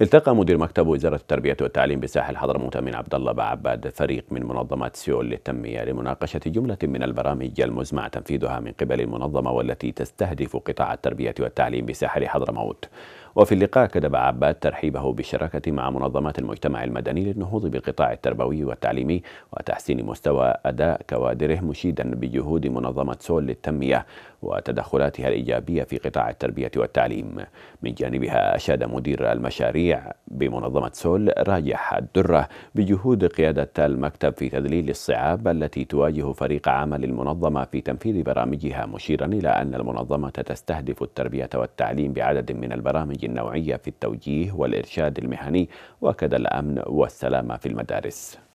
التقى مدير مكتب وزارة التربية والتعليم بساحل حضرموت أمين عبد الله بعباد فريق من منظمة سيول للتنمية لمناقشة جملة من البرامج المزمع تنفيذها من قبل المنظمة والتي تستهدف قطاع التربية والتعليم بساحل حضرموت وفي اللقاء كتب عباد ترحيبه بالشراكة مع منظمات المجتمع المدني للنهوض بالقطاع التربوي والتعليمي وتحسين مستوى أداء كوادره مشيدا بجهود منظمة سول للتنمية وتدخلاتها الإيجابية في قطاع التربية والتعليم من جانبها أشاد مدير المشاريع بمنظمة سول راجح الدرة بجهود قيادة المكتب في تذليل الصعاب التي تواجه فريق عمل المنظمة في تنفيذ برامجها مشيرا إلى أن المنظمة تستهدف التربية والتعليم بعدد من البرامج النوعية في التوجيه والإرشاد المهني وكذا الأمن والسلامة في المدارس